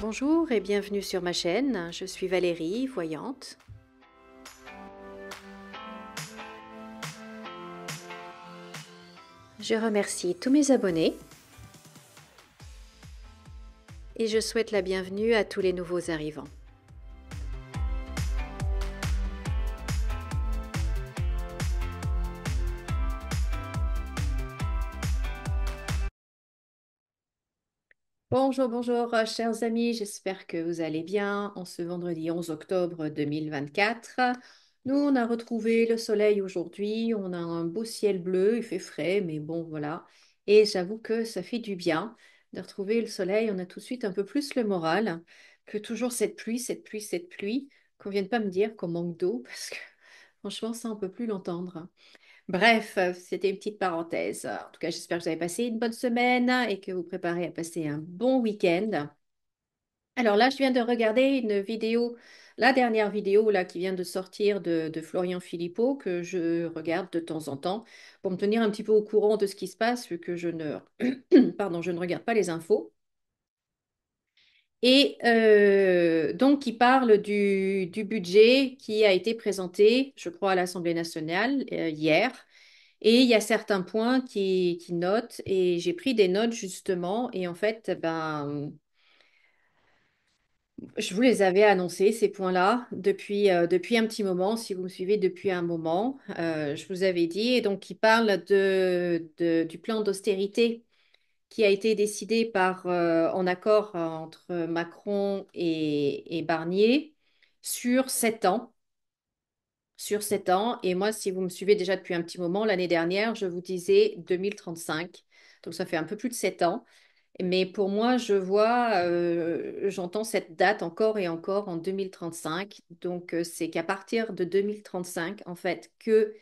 Bonjour et bienvenue sur ma chaîne, je suis Valérie, voyante. Je remercie tous mes abonnés et je souhaite la bienvenue à tous les nouveaux arrivants. Bonjour, bonjour, euh, chers amis, j'espère que vous allez bien en ce vendredi 11 octobre 2024. Nous, on a retrouvé le soleil aujourd'hui, on a un beau ciel bleu, il fait frais, mais bon, voilà. Et j'avoue que ça fait du bien de retrouver le soleil, on a tout de suite un peu plus le moral que toujours cette pluie, cette pluie, cette pluie, qu'on vienne pas me dire qu'on manque d'eau, parce que franchement, ça, on peut plus l'entendre. Bref, euh, c'était une petite parenthèse. En tout cas, j'espère que vous avez passé une bonne semaine et que vous préparez à passer un bon week-end. Alors là, je viens de regarder une vidéo, la dernière vidéo là qui vient de sortir de, Florian Philippot que je regarde de temps en temps pour me tenir un petit peu au courant de ce qui se passe vu que je pardon, je ne regarde pas les infos. Et euh, donc, il parle du, budget qui a été présenté, je crois, à l'Assemblée nationale euh, hier. Et il y a certains points qui, notent, et j'ai pris des notes justement, et en fait, ben, je vous les avais annoncés, ces points-là, depuis, euh, depuis un petit moment, si vous me suivez depuis un moment, je vous avais dit, et donc il parle du plan d'austérité qui a été décidé par, euh, en accord euh, entre Macron et, Barnier sur sept ans. Sur sept ans. Et moi, si vous me suivez déjà depuis un petit moment, l'année dernière, je vous disais 2035. Donc, ça fait un peu plus de sept ans. Mais pour moi, je vois, euh, j'entends cette date encore et encore en 2035. Donc, c'est qu'à partir de 2035, en fait, que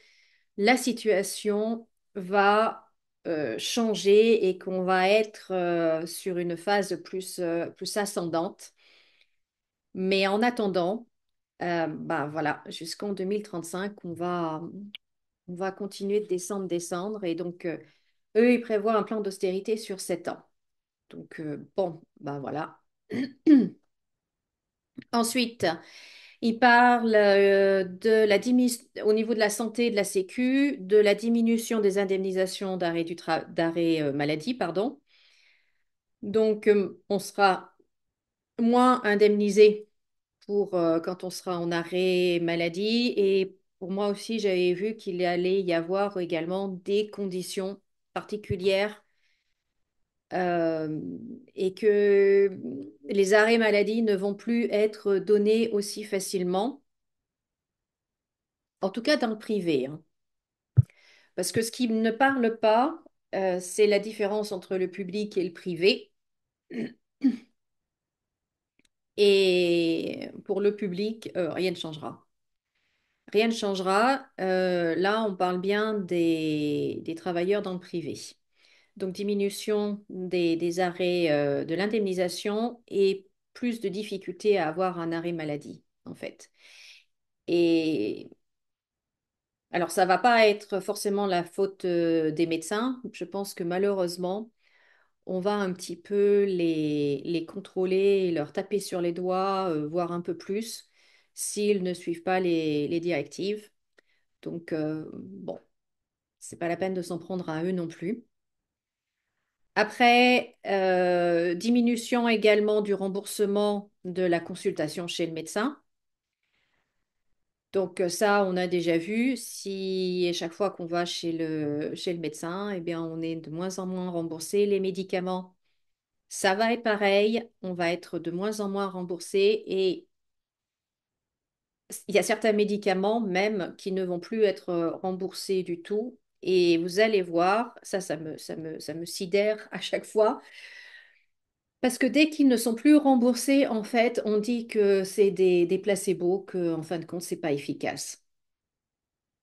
la situation va euh, changer et qu'on va être euh, sur une phase plus, euh, plus ascendante. Mais en attendant, bah voilà, jusqu'en 2035, on va, on va continuer de descendre, descendre. Et donc, eux, ils prévoient un plan d'austérité sur sept ans. Donc, bon, ben bah voilà. Ensuite, il parle euh, de la au niveau de la santé de la Sécu, de la diminution des indemnisations d'arrêt euh, maladie, pardon. Donc, euh, on sera moins indemnisé pour quand on sera en arrêt maladie. Et pour moi aussi, j'avais vu qu'il allait y avoir également des conditions particulières et que les arrêts maladie ne vont plus être donnés aussi facilement, en tout cas dans le privé. Hein. Parce que ce qui ne parle pas, euh, c'est la différence entre le public et le privé. Et pour le public, euh, rien ne changera. Rien ne changera. Euh, là, on parle bien des travailleurs dans le privé donc diminution des, arrêts euh, de l'indemnisation et plus de difficultés à avoir un arrêt maladie, en fait. Et alors, ça ne va pas être forcément la faute euh, des médecins. Je pense que malheureusement, on va un petit peu les, les contrôler, leur taper sur les doigts, voir euh, voire un peu plus, s'ils ne suivent pas les, directives. Donc, bon, c'est pas la peine de s'en prendre à eux non plus. Après, euh, diminution également du remboursement de la consultation chez le médecin. Donc euh, ça, on a déjà vu, si chaque fois qu'on va chez le, chez le médecin, eh bien, on est de moins en moins remboursé. Les médicaments, ça va être pareil, on va être de moins en moins remboursé et il y a certains médicaments même qui ne vont plus être remboursés du tout et vous allez voir, ça, ça me, ça me, sidère à chaque fois. Parce que dès qu'ils ne sont plus remboursés, en fait, on dit que c'est des, des placebos, qu'en fin de compte, n'est pas efficace.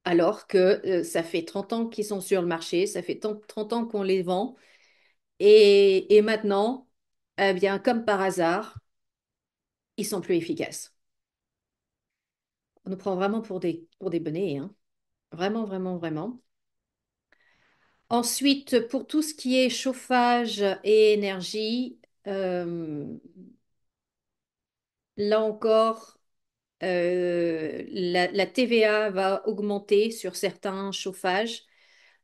Alors que euh, ça fait 30 ans qu'ils sont sur le marché, ça fait 30 ans qu'on les vend. Et, maintenant, eh bien, comme par hasard, ils sont plus efficaces. On nous prend vraiment pour des, pour des bonnets, hein. Vraiment, vraiment, vraiment. Ensuite, pour tout ce qui est chauffage et énergie, euh, là encore, euh, la, TVA va augmenter sur certains chauffages,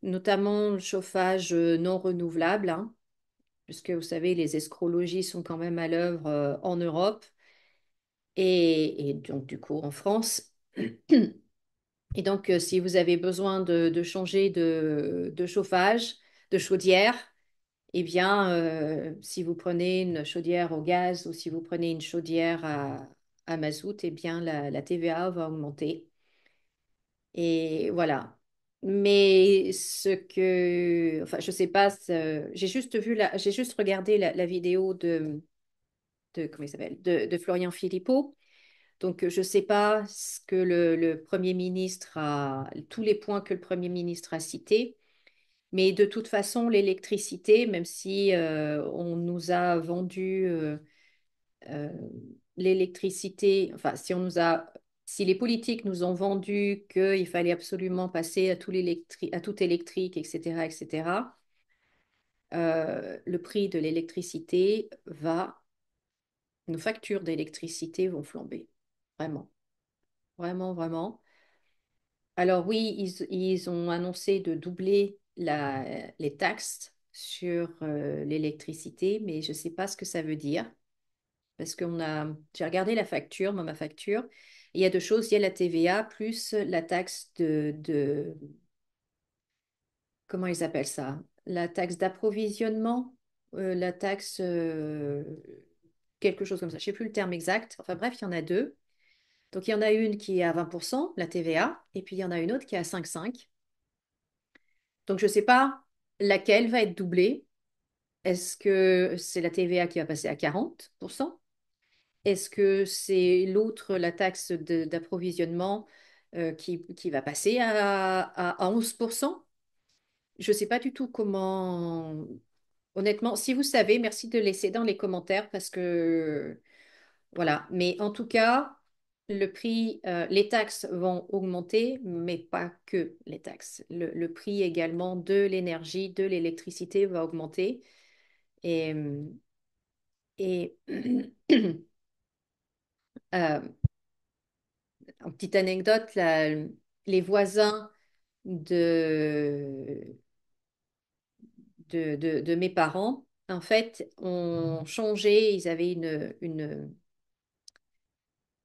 notamment le chauffage non renouvelable, hein, puisque vous savez, les escrologies sont quand même à l'œuvre euh, en Europe et, et donc du coup en France. Et donc, euh, si vous avez besoin de, changer de, de, chauffage, de chaudière, eh bien, euh, si vous prenez une chaudière au gaz ou si vous prenez une chaudière à, à mazout, eh bien, la, TVA va augmenter. Et voilà. Mais ce que, enfin, je sais pas, j'ai juste vu j'ai juste regardé la, vidéo de, de comment il s'appelle, de, de Florian Philippot donc, je ne sais pas ce que le, Premier ministre a, tous les points que le Premier ministre a cités, mais de toute façon, l'électricité, même si euh, on nous a vendu euh, euh, l'électricité, enfin, si on nous a, si les politiques nous ont vendu qu'il fallait absolument passer à tout, à tout électrique, etc., etc., le prix de l'électricité va, nos factures d'électricité vont flamber. Vraiment. Vraiment, vraiment. Alors oui, ils, ont annoncé de doubler la, les taxes sur euh, l'électricité, mais je ne sais pas ce que ça veut dire. Parce qu'on a, j'ai regardé la facture, moi, ma facture. Il y a deux choses, il y a la TVA plus la taxe de, comment ils appellent ça? La taxe d'approvisionnement, euh, la taxe euh, quelque chose comme ça. Je ne sais plus le terme exact. Enfin bref, il y en a deux. Donc il y en a une qui est à 20%, la TVA, et puis il y en a une autre qui est à 5,5. Donc je ne sais pas laquelle va être doublée. Est-ce que c'est la TVA qui va passer à 40% Est-ce que c'est l'autre, la taxe d'approvisionnement euh, qui, va passer à, à 11% Je ne sais pas du tout comment... Honnêtement, si vous savez, merci de laisser dans les commentaires parce que... Voilà, mais en tout cas, le prix, euh, les taxes vont augmenter, mais pas que les taxes. Le, prix également de l'énergie, de l'électricité va augmenter. Et, euh, et euh, petite anecdote, les voisins de, de, mes parents, en fait, ont mmh changé, ils avaient une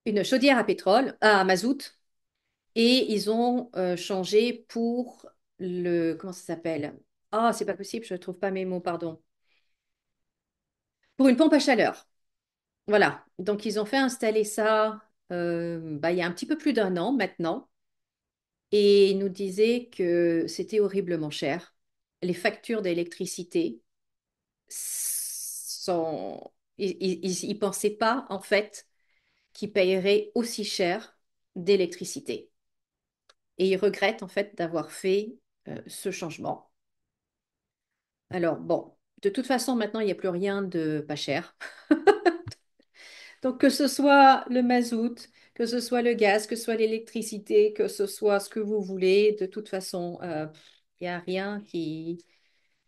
une chaudière à pétrole, à mazout, et ils ont euh, changé pour le. Comment ça s'appelle Ah, c'est pas possible, je ne trouve pas mes mots, pardon. Pour une pompe à chaleur. Voilà. Donc, ils ont fait installer ça euh, bah, il y a un petit peu plus d'un an maintenant. Et ils nous disaient que c'était horriblement cher. Les factures d'électricité sont. Ils ne pensaient pas, en fait, qui paierait aussi cher d'électricité. Et il regrette en fait d'avoir fait euh, ce changement. Alors bon, de toute façon, maintenant, il n'y a plus rien de pas cher. Donc que ce soit le mazout, que ce soit le gaz, que ce soit l'électricité, que ce soit ce que vous voulez, de toute façon, il euh, n'y a rien qui,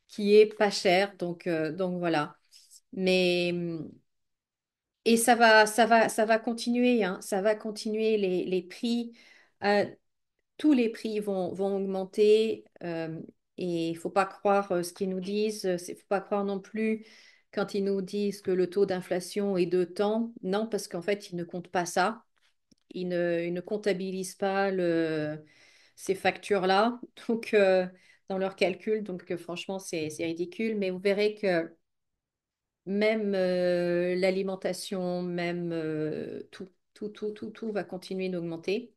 qui est pas cher. Donc, euh, donc voilà. Mais hum, et ça va, ça va, ça va continuer, hein. ça va continuer les, prix. Euh, tous les prix vont, vont augmenter euh, et il ne faut pas croire euh, ce qu'ils nous disent. Il ne faut pas croire non plus quand ils nous disent que le taux d'inflation est de temps. Non, parce qu'en fait, ils ne comptent pas ça. Ils ne, ne comptabilisent pas le, ces factures-là donc, dans leur calcul Donc, franchement, c'est ridicule. Mais vous verrez que même euh, l'alimentation, même euh, tout, tout, tout, tout, va continuer d'augmenter.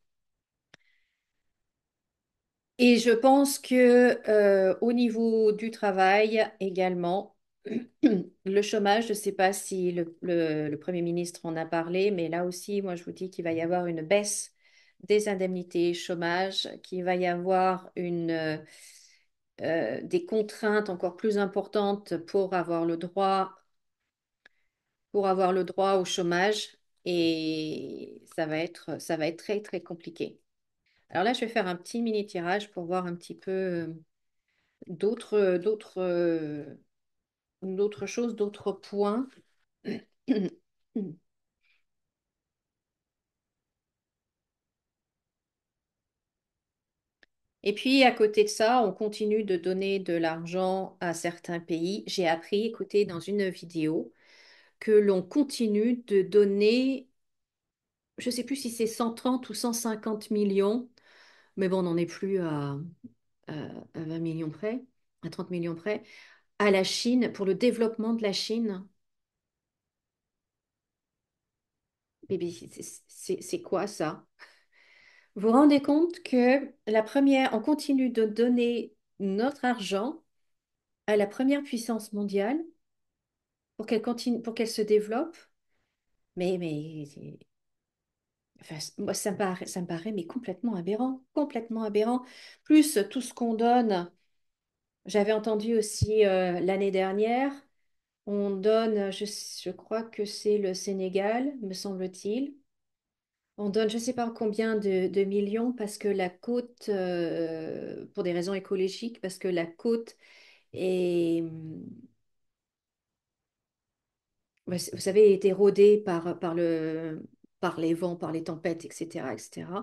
Et je pense que euh, au niveau du travail également, le chômage, je ne sais pas si le, Premier ministre en a parlé, mais là aussi, moi, je vous dis qu'il va y avoir une baisse des indemnités chômage, qu'il va y avoir une, des contraintes encore plus importantes pour avoir le droit pour avoir le droit au chômage et ça va être, ça va être très, très compliqué. Alors là, je vais faire un petit mini tirage pour voir un petit peu euh, d'autres, euh, d'autres choses, d'autres points. Et puis, à côté de ça, on continue de donner de l'argent à certains pays. J'ai appris, écoutez, dans une vidéo, que l'on continue de donner, je ne sais plus si c'est 130 ou 150 millions, mais bon, on n'en est plus à, 20 millions près, à 30 millions près, à la Chine, pour le développement de la Chine. c'est quoi ça Vous vous rendez compte que la première, on continue de donner notre argent à la première puissance mondiale pour qu'elle continue, pour qu'elle se développe. Mais, mais moi, ça me, paraît, ça me paraît mais complètement aberrant, complètement aberrant. Plus tout ce qu'on donne, j'avais entendu aussi euh, l'année dernière, on donne, je, crois que c'est le Sénégal, me semble-t-il. On donne je ne sais pas combien de, millions parce que la côte, euh, pour des raisons écologiques, parce que la côte est bah, vous savez, été érodés par, par, les vents, par les tempêtes, etc., etc., euh,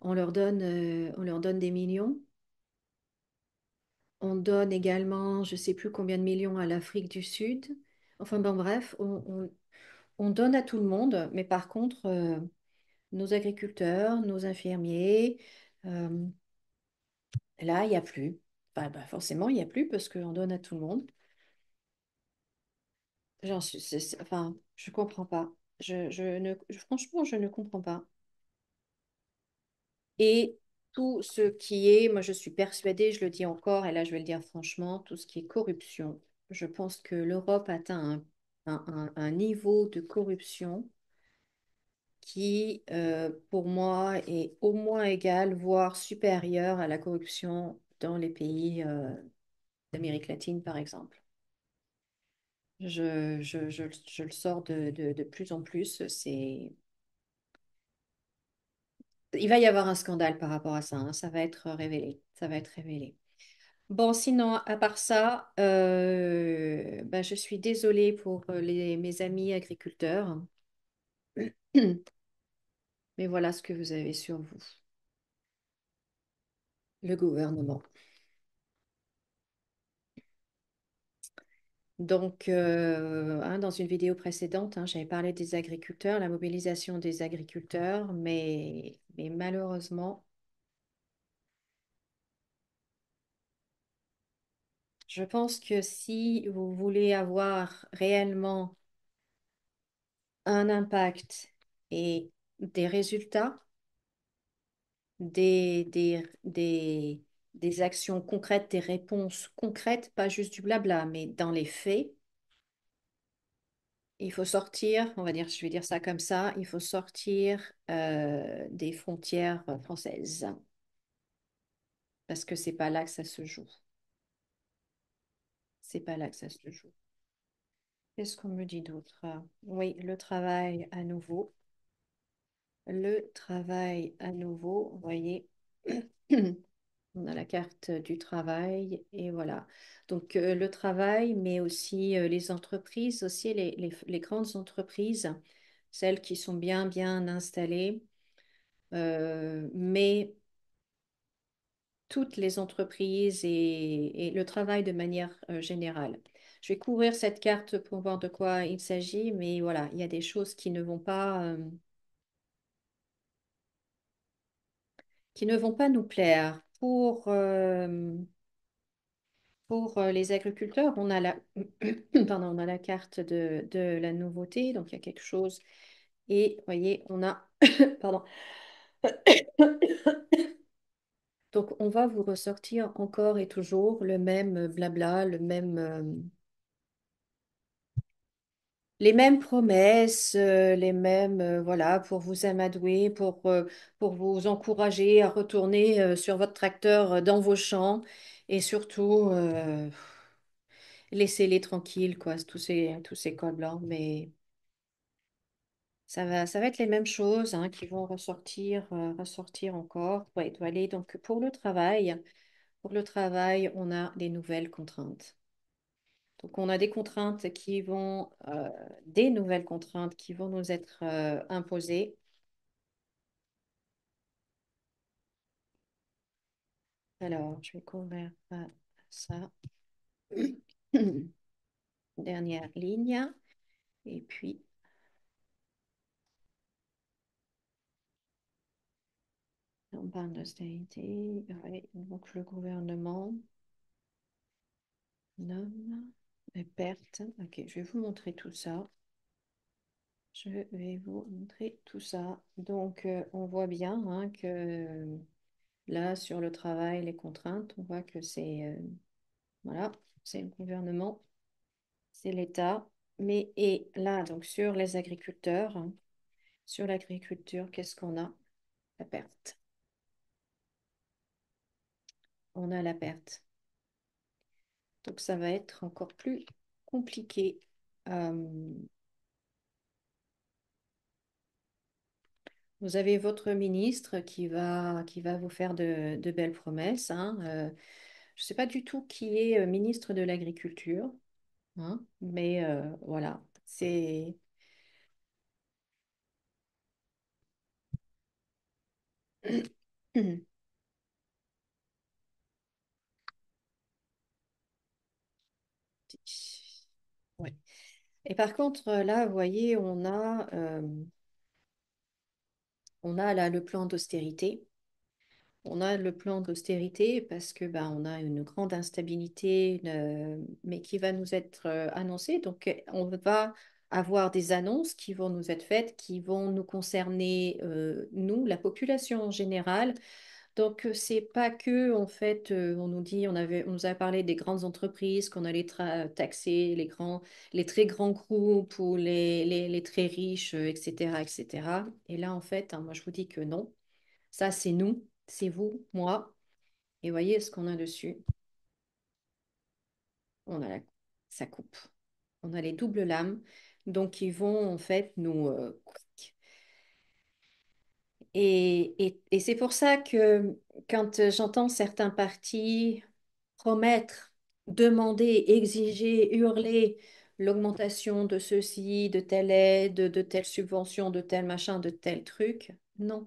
on leur donne, des millions. On donne également, je ne sais plus combien de millions à l'Afrique du Sud. Enfin bon, bref, on, donne à tout le monde, mais par contre, euh, nos agriculteurs, nos infirmiers, euh, là, il n'y a plus. Bah, forcément, il n'y a plus parce qu'on donne à tout le monde. J'en suis, enfin, je comprends pas. Je, ne, franchement, je ne comprends pas. Et tout ce qui est, moi je suis persuadée, je le dis encore, et là je vais le dire franchement, tout ce qui est corruption, je pense que l'Europe atteint un, niveau de corruption qui, euh, pour moi, est au moins égal, voire supérieur à la corruption dans les pays, euh, d'Amérique latine, par exemple. Je, le sors de, plus en plus. Il va y avoir un scandale par rapport à ça. Hein. Ça va être révélé. Ça va être révélé. Bon, sinon, à part ça, euh, bah, je suis désolée pour euh, mes amis agriculteurs. Mais voilà ce que vous avez sur vous. Le gouvernement. Donc, euh, hein, dans une vidéo précédente, hein, j'avais parlé des agriculteurs, la mobilisation des agriculteurs, mais, malheureusement, je pense que si vous voulez avoir réellement un impact et des résultats, des, des, des actions concrètes, des réponses concrètes, pas juste du blabla, mais dans les faits. Il faut sortir, on va dire, je vais dire ça comme ça, il faut sortir euh, des frontières françaises. Parce que c'est pas là que ça se joue. C'est pas là que ça se joue. Qu'est-ce qu'on me dit d'autre Oui, le travail à nouveau. Le travail à nouveau, vous voyez. On a la carte euh, du travail et voilà. Donc euh, le travail, mais aussi euh, les entreprises, aussi les, grandes entreprises, celles qui sont bien, bien installées. mais toutes les entreprises et, et le travail de manière générale. Je vais couvrir cette carte pour voir de quoi il s'agit, mais voilà, il y a des choses qui ne vont pas... qui ne vont pas nous plaire pour, euh, pour euh, les agriculteurs, on a la, la carte de, de, la nouveauté, donc il y a quelque chose. Et vous voyez, on a... pardon. donc on va vous ressortir encore et toujours le même euh, blabla, le même les mêmes promesses, euh, les mêmes, euh, voilà, pour vous amadouer, pour, euh, pour vous encourager à retourner sur votre tracteur dans vos champs et surtout laissez-les tranquilles, quoi, tous ces, tous ces cols blancs. Mais ça va, ça va être les mêmes choses hein, qui vont ressortir, ressortir encore. Ouais, donc pour le travail. Pour le travail, on a des nouvelles contraintes. Donc, on a des contraintes qui vont, euh, des nouvelles contraintes qui vont nous être euh, imposées. Alors, je vais convertir euh, ça. Dernière ligne. Et puis, on parle donc, le gouvernement. Nomme. Les pertes. Ok, je vais vous montrer tout ça. Je vais vous montrer tout ça. Donc, euh, on voit bien hein, que là, sur le travail, les contraintes, on voit que c'est euh, voilà, c'est le gouvernement, c'est l'État. Mais et là, donc sur les agriculteurs, hein, sur l'agriculture, qu'est-ce qu'on a La perte. On a la perte. Donc ça va être encore plus compliqué. Euh, vous avez votre ministre qui va, qui va vous faire de, belles promesses. Hein. Euh, je ne sais pas du tout qui est euh, ministre de l'Agriculture, hein, mais voilà, c'est... Et par contre, euh, là, vous voyez, euh, on a, là le plan d'austérité. On a le plan d'austérité parce que bah, on a une grande instabilité, euh, mais qui va nous être annoncée. Donc, on va avoir des annonces qui vont nous être faites, qui vont nous concerner, nous, la population en général, donc, c'est pas que, en fait, euh, on nous dit, on, avait, on nous a parlé des grandes entreprises, qu'on allait taxer les, grands, les très grands groupes ou les, très riches, etc., euh, etc. Et là, en fait, hein, moi, je vous dis que non. Ça, c'est nous, c'est vous, moi. Et voyez ce qu'on a dessus. On a la, ça coupe. On a les doubles lames. Donc, ils vont, en fait, nous euh, et, et, c'est pour ça que quand euh, j'entends certains partis promettre, demander, exiger, hurler l'augmentation de ceci, de telle aide, de telle subvention, de tel machin, de tel truc, non.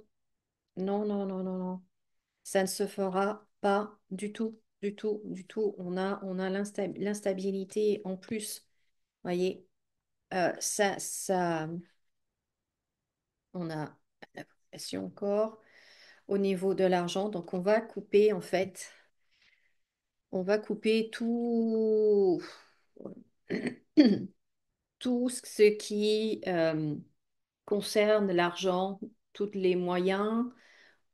Non, non, non, non, non. Ça ne se fera pas du tout, du tout, du tout. On a, on a l'instabilité en plus. vous Voyez, euh, ça, ça, on a encore au niveau de l'argent. Donc on va couper en fait, on va couper tout, tout ce qui euh, concerne l'argent, tous les moyens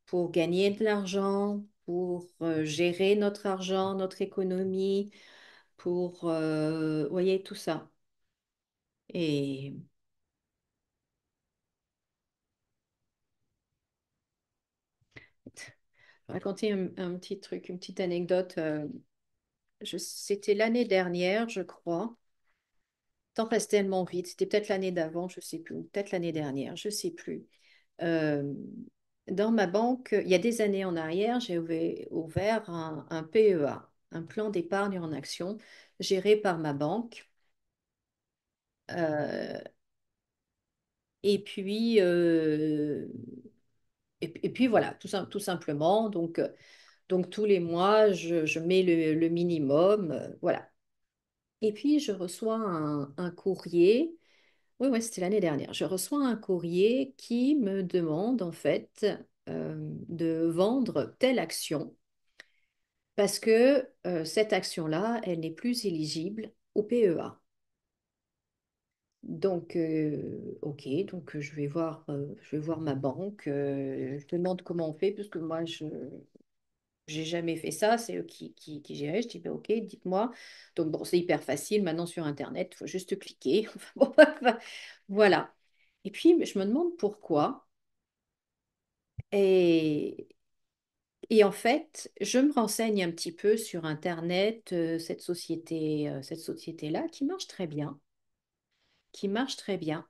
pour gagner de l'argent, pour euh, gérer notre argent, notre économie, pour, euh, voyez, tout ça. Et raconter un, petit truc, une petite anecdote. Euh, c'était l'année dernière, je crois. Le temps passe tellement vite. C'était peut-être l'année d'avant, je ne sais plus. Peut-être l'année dernière, je ne sais plus. Euh, dans ma banque, il y a des années en arrière, j'ai ouvert un, PEA, un plan d'épargne en action, géré par ma banque. Euh, et puis, et, puis voilà, tout, simplement. Donc, euh, donc tous les mois, je, mets le, minimum. Euh, voilà. Et puis, je reçois un, courrier. Oui, c'était l'année dernière. Je reçois un courrier qui me demande en fait euh, de vendre telle action parce que cette action-là, elle n'est plus éligible au PEA. Donc, ok, donc je vais voir, je vais voir ma banque. je demande comment on fait, parce que moi, je j'ai jamais fait ça. C'est eux qui, qui, qui géraient. Je dis, bah, ok, dites-moi. Donc, bon, c'est hyper facile. Maintenant, sur Internet, il faut juste cliquer. voilà. Et puis, je me demande pourquoi. Et, et en fait, je me renseigne un petit peu sur Internet, cette société, cette société-là, qui marche très bien qui marche très bien.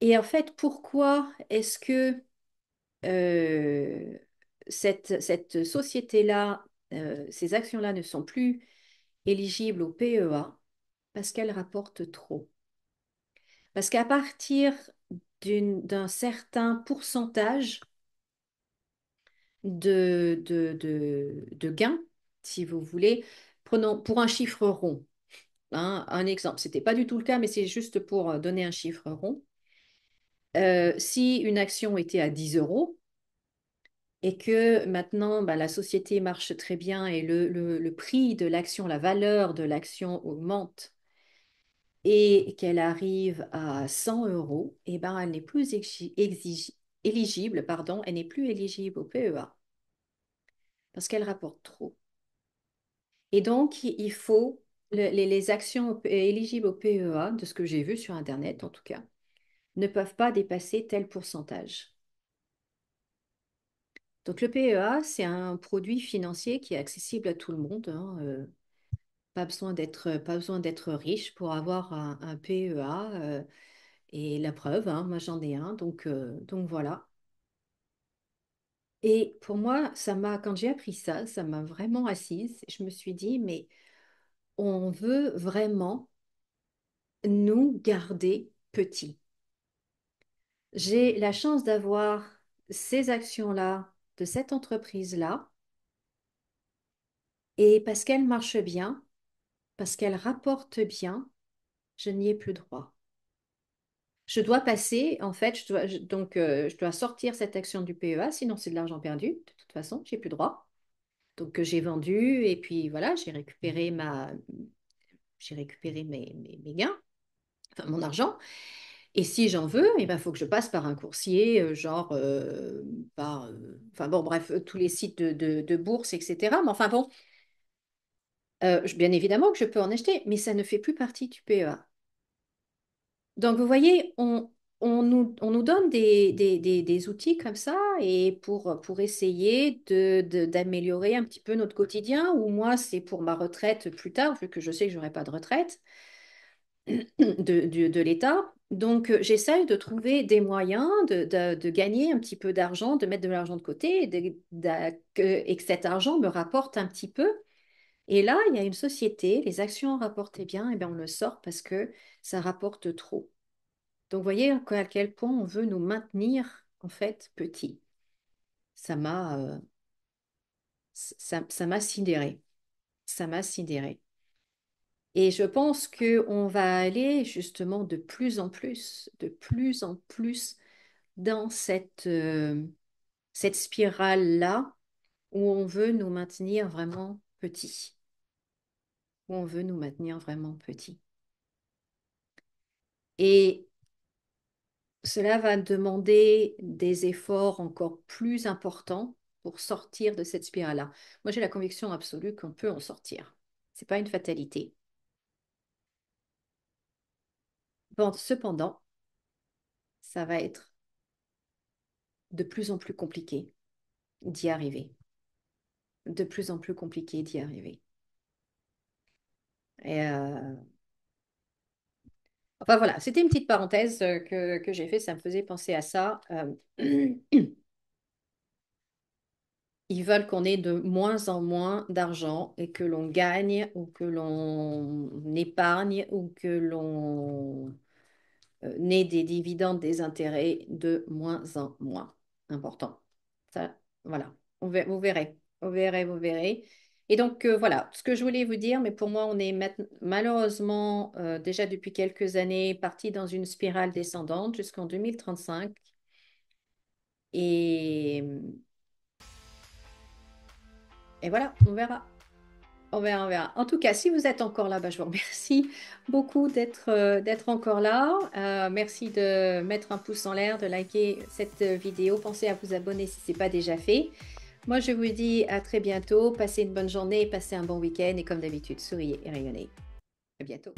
Et en fait, pourquoi est-ce que euh, cette, cette société-là, euh, ces actions-là ne sont plus éligibles au PEA Parce qu'elles rapportent trop. Parce qu'à partir d'un certain pourcentage de, de, de, de gains, si vous voulez, prenons pour un chiffre rond, Hein, un exemple, ce n'était pas du tout le cas, mais c'est juste pour euh, donner un chiffre rond. Euh, si une action était à 10 euros et que maintenant bah, la société marche très bien et le, le, prix de l'action, la valeur de l'action augmente et qu'elle arrive à 100 euros, et eh ben, elle n'est plus éligible, pardon, elle n'est plus éligible au PEA parce qu'elle rapporte trop. Et donc, il faut les, actions éligibles au PEA, de ce que j'ai vu sur Internet en tout cas, ne peuvent pas dépasser tel pourcentage. Donc le PEA, c'est un produit financier qui est accessible à tout le monde. Hein, euh, pas besoin d'être riche pour avoir un, PEA. Euh, et la preuve, hein, moi j'en ai un, donc, euh, donc voilà. Et pour moi, ça m'a, quand j'ai appris ça, ça m'a vraiment assise. Je me suis dit, mais on veut vraiment nous garder petits. J'ai la chance d'avoir ces actions-là, de cette entreprise-là, et parce qu'elle marche bien, parce qu'elle rapporte bien, je n'y ai plus droit. Je dois passer, en fait, je dois, donc euh, je dois sortir cette action du PEA, sinon c'est de l'argent perdu, de toute façon, j'ai plus droit donc que j'ai vendu et puis voilà, j'ai mmh. récupéré ma j'ai récupéré mes, gains, enfin mon argent. Et si j'en veux, il eh ben, faut que je passe par un coursier, euh, genre euh, par, euh, enfin bon, bref, tous les sites de, bourse, etc. Mais enfin bon, bien évidemment que je peux en acheter, mais ça ne fait plus partie du PEA. Donc vous voyez, on, on nous, donne des, outils comme ça et pour, pour essayer d'améliorer un petit peu notre quotidien, ou moi, c'est pour ma retraite plus tard, vu que je sais que je n'aurai pas de retraite de, l'État. Donc, euh, j'essaye de trouver des moyens de, gagner un petit peu d'argent, de mettre de l'argent de côté, et, que cet argent me rapporte un petit peu. Et là, il y a une société, les actions rapportaient eh bien, et eh bien on le sort parce que ça rapporte trop. Donc, vous voyez à quel point on veut nous maintenir, en fait, petits. Ça m'a euh, ça, m'a sidéré. Ça m'a sidéré. Et je pense qu'on va aller justement de plus en plus, de plus en plus dans cette, euh, cette spirale-là où on veut nous maintenir vraiment petits. Où on veut nous maintenir vraiment petits. Et cela va demander des efforts encore plus importants pour sortir de cette spirale-là. Moi, j'ai la conviction absolue qu'on peut en sortir. Ce n'est pas une fatalité. Bon, cependant, ça va être de plus en plus compliqué d'y arriver. De plus en plus compliqué d'y arriver. Et euh, Enfin voilà, c'était une petite parenthèse euh, que, j'ai fait, ça me faisait penser à ça. Euh, ils veulent qu'on ait de moins en moins d'argent et que l'on gagne ou que l'on épargne ou que l'on euh, ait des dividendes, des intérêts de moins en moins. importants. Ça, voilà, vous verrez, vous verrez, vous verrez. Et donc euh, voilà, ce que je voulais vous dire, mais pour moi, on est malheureusement euh, déjà depuis quelques années parti dans une spirale descendante jusqu'en 2035. Et... Et voilà, on verra. On verra, on verra. En tout cas, si vous êtes encore là, bah, je vous remercie beaucoup d'être euh, encore là. merci de mettre un pouce en l'air, de liker cette vidéo. Pensez à vous abonner si ce n'est pas déjà fait. Moi, je vous dis à très bientôt. Passez une bonne journée, passez un bon week-end et comme d'habitude, souriez et rayonnez. À bientôt.